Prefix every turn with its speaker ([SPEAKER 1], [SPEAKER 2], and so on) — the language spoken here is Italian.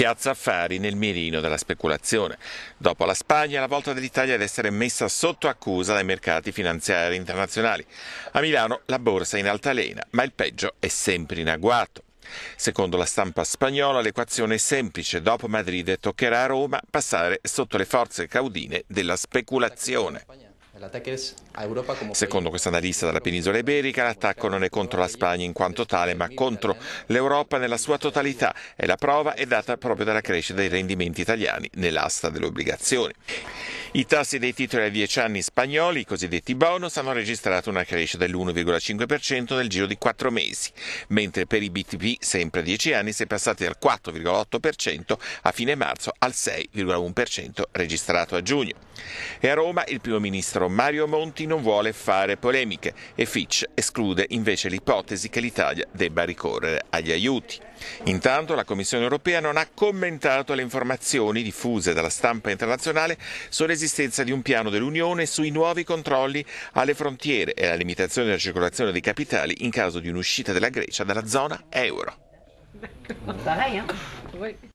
[SPEAKER 1] Piazza Affari nel mirino della speculazione. Dopo la Spagna la volta dell'Italia ad essere messa sotto accusa dai mercati finanziari internazionali. A Milano la borsa è in altalena, ma il peggio è sempre in agguato. Secondo la stampa spagnola l'equazione è semplice, dopo Madrid toccherà a Roma passare sotto le forze caudine della speculazione. Secondo questo analista della penisola iberica, l'attacco non è contro la Spagna in quanto tale, ma contro l'Europa nella sua totalità e la prova è data proprio dalla crescita dei rendimenti italiani nell'asta delle obbligazioni. I tassi dei titoli a 10 anni spagnoli, i cosiddetti bonus, hanno registrato una crescita dell'1,5% nel giro di 4 mesi, mentre per i BTP, sempre a 10 anni, si è passati dal 4,8% a fine marzo al 6,1% registrato a giugno. E a Roma il primo ministro Mario Monti non vuole fare polemiche e Fitch esclude invece l'ipotesi che l'Italia debba ricorrere agli aiuti. Intanto la Commissione europea non ha commentato le informazioni diffuse dalla stampa internazionale sull'esistenza di un piano dell'Unione sui nuovi controlli alle frontiere e la limitazione della circolazione dei capitali in caso di un'uscita della Grecia dalla zona euro. Eh.